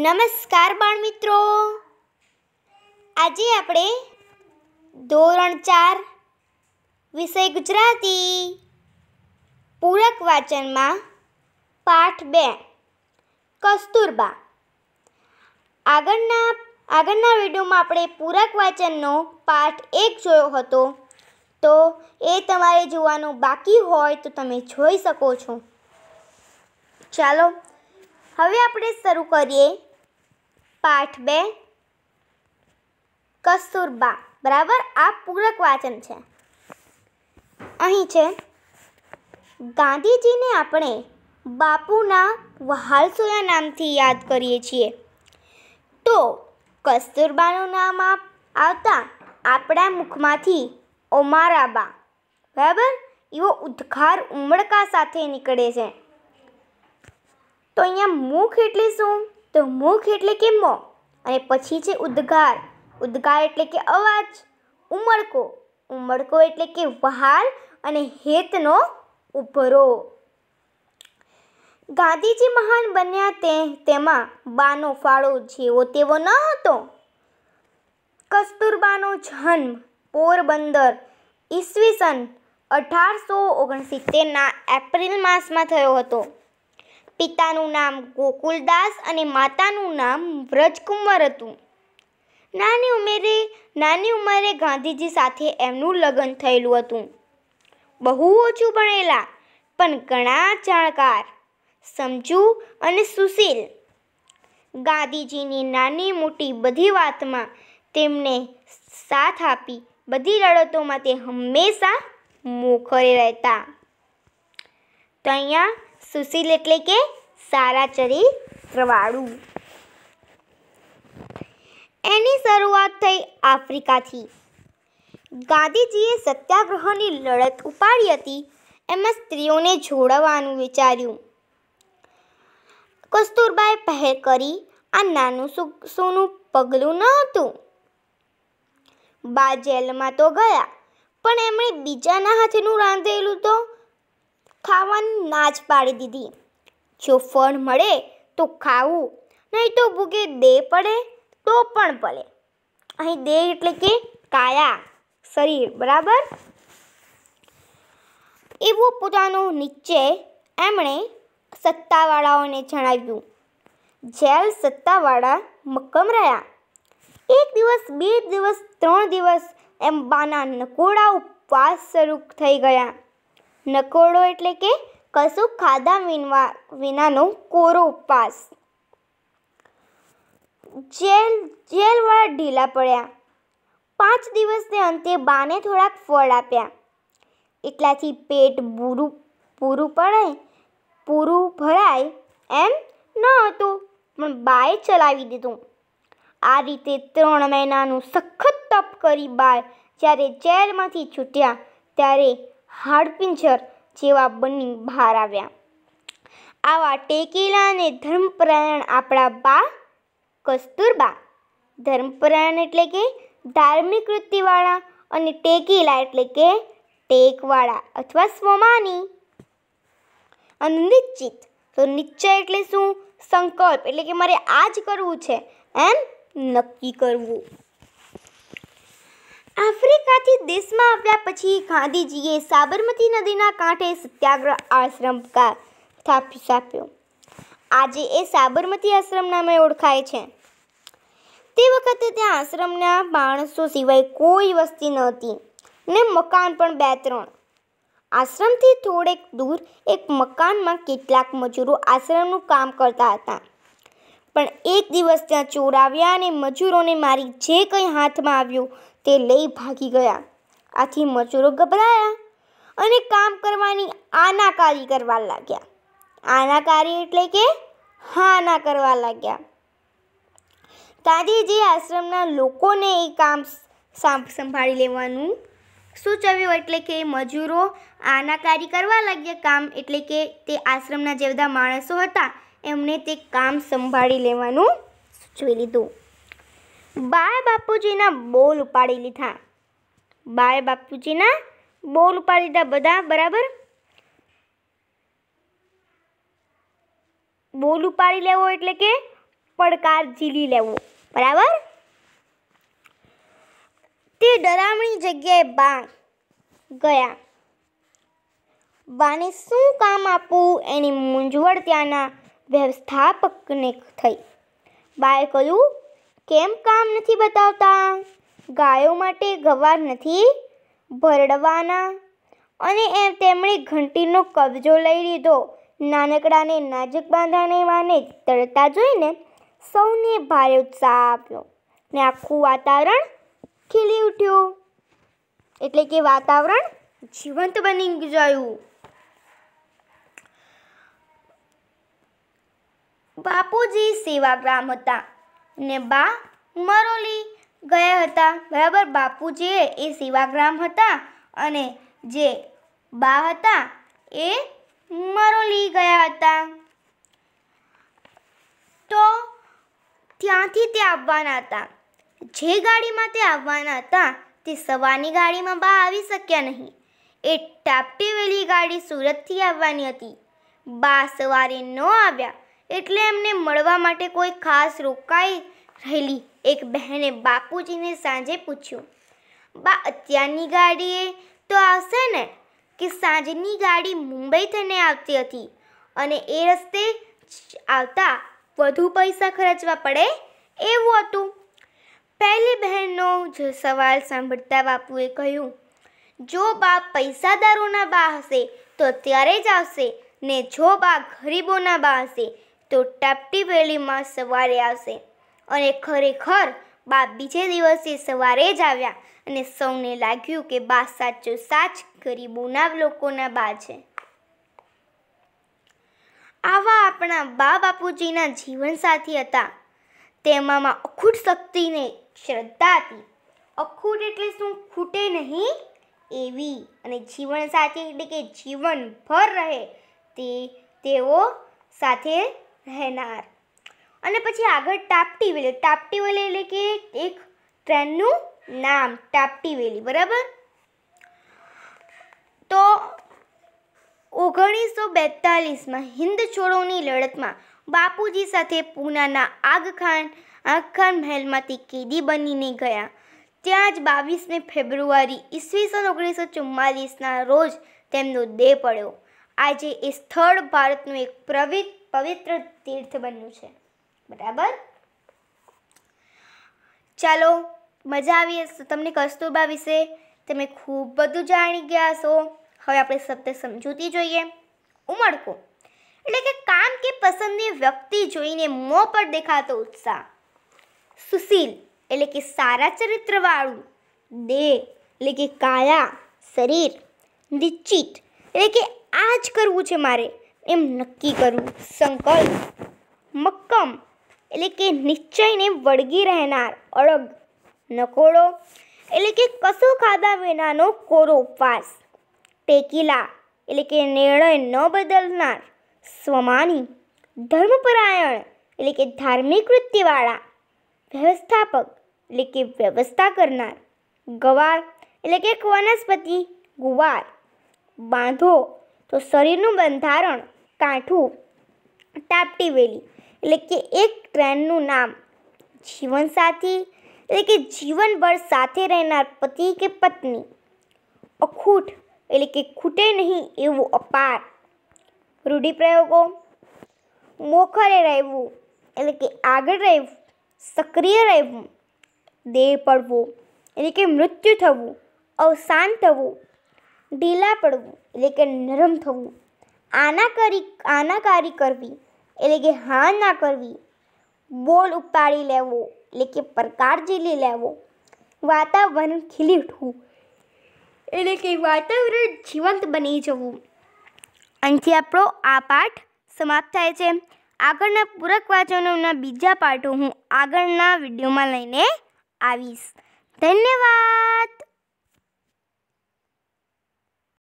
નમસ્કાર બાળ મિત્રો આજે આપણે ધોરણ ચાર વિષય ગુજરાતી પૂરક વાચનમાં પાઠ બે કસ્તુરબા આગળના આગળના વિડીયોમાં આપણે પૂરક વાચનનો પાઠ એક જોયો હતો તો એ તમારે જોવાનું બાકી હોય તો તમે જોઈ શકો છો ચાલો હવે આપણે શરૂ કરીએ પાઠ બે કસ્તુરબા બરાબર આ પૂરક વાચન છે અહીં છે ગાંધીજીને આપણે બાપુના વહાલસોયા નામથી યાદ કરીએ છીએ તો કસ્તુરબાનું નામ આવતા આપણા મુખમાંથી ઓમારાબા બરાબર એવો ઉદ્ઘાર ઉમળકા સાથે નીકળે છે તો અહીંયા મુખ એટલે શું તો મુખ એટલે કે મો અને પછી છે ઉદ્ગાર ઉદ્ગાર એટલે કે અવાજ ઉમળકો ઉમળકો એટલે કે વહાલ અને હેતનો ઉભરો ગાંધીજી મહાન બન્યા તે તેમાં બાનો ફાળો જેવો તેવો ન હતો કસ્તુરબાનો જન્મ પોરબંદર ઈસવીસન અઢારસો ઓગણસિત્તેરના એપ્રિલ માસમાં થયો હતો પિતાનું નામ ગોકુલદાસ અને માતાનું નામ વ્રજકુંવર હતું નાની ઉંમેરે નાની ઉંમરે ગાંધીજી સાથે એમનું લગ્ન થયેલું હતું બહુ ઓછું ભણેલા પણ ઘણા જાણકાર સમજુ અને સુશીલ ગાંધીજીની નાની મોટી બધી વાતમાં તેમને સાથ આપી બધી લડતોમાં તે હંમેશા મોખરે રહેતા ત્યાં સુશીલ એટલે કે સારા ચરિત્રવાળું એની શરૂઆત થઈ આફ્રિકાથી ગાંધીજીએ સત્યાગ્રહની લડત ઉપાડી હતી એમાં સ્ત્રીઓને જોડવાનું વિચાર્યું કસ્તુરબાએ પહેર કરી આ નાનું સોનું પગલું ન હતું બા જેલમાં તો ગયા પણ એમણે બીજાના હાથનું રાંધેલું તો ના જ પાડી દીધી જો ફળ મળે તો ખાવું નહીં તો ભૂગે દે પડે તો પણ પડે અહીં દે એટલે કે કાયા શરીર બરાબર એવો પોતાનો નિશ્ચય એમણે સત્તાવાળાઓને જણાવ્યું જેલ સત્તાવાળા મક્કમ રહ્યા એક દિવસ બે દિવસ ત્રણ દિવસ એમ બાના નકોડા ઉપવાસ શરૂ થઈ ગયા નકોડો એટલે કે કશું ખાધા વિનવા વિનાનો કોરો ઉપવાસ જેલ જેલવાળા ઢીલા પડ્યા પાંચ દિવસને અંતે બાને થોડાક ફળ આપ્યા એટલાથી પેટ પૂરું પૂરું પડાય પૂરું ભરાય એમ ન હતું પણ બાએ ચલાવી દીધું આ રીતે ત્રણ મહિનાનું સખત તપ કરી બાર જ્યારે જેલમાંથી છૂટ્યા ત્યારે હાડપિંજર જેવા બની બહાર આવ્યા આવા ટેકેલા અને ધર્મપરાયણ આપણા બા કસ્તુરબા ધર્મપરાયણ એટલે કે ધાર્મિક વૃત્તિવાળા અને ટેકેલા એટલે કે ટેકવાળા અથવા સ્વમાની અને નિશ્ચિત તો નિશ્ચય એટલે શું સંકલ્પ એટલે કે મારે આ જ કરવું છે એમ નક્કી કરવું આફ્રિકાથી દેશમાં આવ્યા પછી ગાંધીજીએ સાબરમતી નદીના કાંઠે સત્યાગ્રહ આશ્રમ સ્થાપ્યો આજે એ સાબરમતી આશ્રમ નામે ઓળખાય છે તે વખતે ત્યાં આશ્રમના માણસો સિવાય કોઈ વસ્તી નહોતી ને મકાન પણ બે ત્રણ આશ્રમથી થોડેક દૂર એક મકાનમાં કેટલાક મજૂરો આશ્રમનું કામ કરતા હતા પણ એક દિવસ ત્યાં ચોર આવ્યા અને મજૂરોને મારી જે કંઈ હાથમાં આવ્યું તે લઈ ભાગી ગયા આથી મજૂરો ગભરાયા અને કામ કરવાની આનાકારી કરવા લાગ્યા આનાકારી એટલે કે હાના કરવા લાગ્યા તાજી જે આશ્રમના લોકોને એ કામ સંભાળી લેવાનું સૂચવ્યું એટલે કે મજૂરો આનાકારી કરવા લાગ્યા કામ એટલે કે તે આશ્રમના જે બધા માણસો હતા એમને તે કામ સંભાળી લેવાનું સૂચવી લીધું બાય બાપુજીના બોલ ઉપાડી લીધા બાય બાપુજીના બોલ ઉપાડી લીધા બધા બરાબર બોલ ઉપાડી લેવો એટલે કે પડકાર ઝીલી લેવો બરાબર તે ડરામણી જગ્યાએ બા ગયા બાને શું કામ આપવું એની મૂંઝવણ ત્યાંના વ્યવસ્થાપકને થઈ બાએ કહ્યું કેમ કામ નથી બતાવતા ગાયો માટે ગવાર નથી ભરડવાના અને એમ તેમણે ઘંટીનો કબજો લઈ લીધો નાનકડાને નાજક બાંધાને વાને તરતા જોઈને સૌને ભારે ઉત્સાહ આપ્યો ને આખું વાતાવરણ ખીલી ઉઠ્યું એટલે કે વાતાવરણ જીવંત બની ગયું બાપુજી સેવાગ્રામ હતા ને બા મરોલી ગયા હતા બરાબર બાપુ જે એ સેવાગ્રામ હતા અને જે બા હતા એ મરોલી ગયા હતા તો ત્યાંથી તે આવવાના હતા જે ગાડીમાં તે આવવાના હતા તે સવારની ગાડીમાં બા આવી શક્યા નહીં એ ટાપટી વેલી ગાડી સુરતથી આવવાની હતી બા સવારે ન આવ્યા એટલે એમને મળવા માટે કોઈ ખાસ રોકાઈ રહેલી એક બહેને બાપુજીને સાંજે પૂછ્યું બા અત્યારની ગાડીએ તો આવશે ને કે સાંજની ગાડી મુંબઈ થઈને આવતી હતી અને એ રસ્તે આવતા વધુ પૈસા ખર્ચવા પડે એવું હતું પહેલી બહેનનો જ સવાલ સાંભળતા બાપુએ કહ્યું જો બા પૈસાદારોના બા હશે તો ત્યારે જ આવશે ને જો બા ગરીબોના બા હશે તો ટાપટી વેલીમાં સવારે આવશે અને ખરેખર બા બીજે દિવસે સવારે જ આવ્યા અને સૌને લાગ્યું કે બા સાચો સાચ ગરીબોના લોકોના બા છે આવા આપણા બા બાપુજીના જીવનસાથી હતા તેમાં અખૂટ શક્તિને શ્રદ્ધા હતી અખૂટ એટલે શું ખૂટે નહીં એવી અને જીવનસાથી એટલે કે જીવનભર રહે તે તેઓ સાથે રહેનાર અને પછી આગળ ટાપટી વેલી ટાપટી વેલી એટલે કે એક ટ્રેનનું નામ ટાપટી વેલી બરાબર તો ઓગણીસો બેતાલીસમાં હિન્દ છોડોની લડતમાં બાપુજી સાથે પૂનાના આગખાન આગખાન મહેલમાંથી કેદી બનીને ગયા ત્યાં જ બાવીસમી ફેબ્રુઆરી ઈસવીસન ઓગણીસો ચુમ્માલીસના રોજ તેમનો દેહ પડ્યો આજે એ સ્થળ ભારતનું એક પ્રવિત પવિત્ર તીર્થ બન્યું છે બરાબર ચાલો મજા આવી હશે તમને કસ્તુરબા વિશે તમે ખૂબ બધું જાણી ગયા હશો હવે આપણે શબ્દ સમજૂતી જોઈએ ઉમળકો એટલે કે કામ કે પસંદની વ્યક્તિ જોઈને મોં પર દેખાતો ઉત્સાહ સુશીલ એટલે કે સારા ચરિત્રવાળું દેહ એટલે કે કાયા શરીર નિશ્ચિત એટલે કે આ જ કરવું છે મારે એમ નક્કી કરવું સંકલ્પ મક્કમ એટલે કે નિશ્ચયને વળગી રહેનાર અળગ નકોડો એટલે કે કશો ખાધા વિનાનો કોરો ઉપવાસ ટેકીલા એટલે કે નિર્ણય ન બદલનાર સ્વમાની ધર્મપરાયણ એટલે કે ધાર્મિક વૃત્તિવાળા વ્યવસ્થાપક એટલે કે વ્યવસ્થા કરનાર ગવાર એટલે કે એક વનસ્પતિ ગુવાર બાંધો તો શરીરનું બંધારણ કાંઠું તાપટી વેલી એટલે કે એક ટ્રેનનું નામ જીવનસાથી એટલે કે જીવનભર સાથે રહેનાર પતિ કે પત્ની અખૂટ એટલે કે ખૂટે નહીં એવું અપાર રૂઢિપ્રયોગો મોખરે રહેવું એટલે કે આગળ રહેવું સક્રિય રહેવું દેહ પડવો એટલે કે મૃત્યુ થવું અવસાન થવું ઢીલા પડવું એટલે કે નરમ થવું આનાકારી આનાકારી કરવી એટલે કે હા ના કરવી બોલ ઉપાડી લેવો એટલે કે પ્રકાર ઝીલી લેવો વાતાવરણ ખીલી ઉઠવું એટલે કે વાતાવરણ જીવંત બની જવું અહીંથી આપણો આ પાઠ સમાપ્ત થાય છે આગળના પૂરક વાંચનોના બીજા પાઠો હું આગળના વિડીયોમાં લઈને આવીશ ધન્યવાદ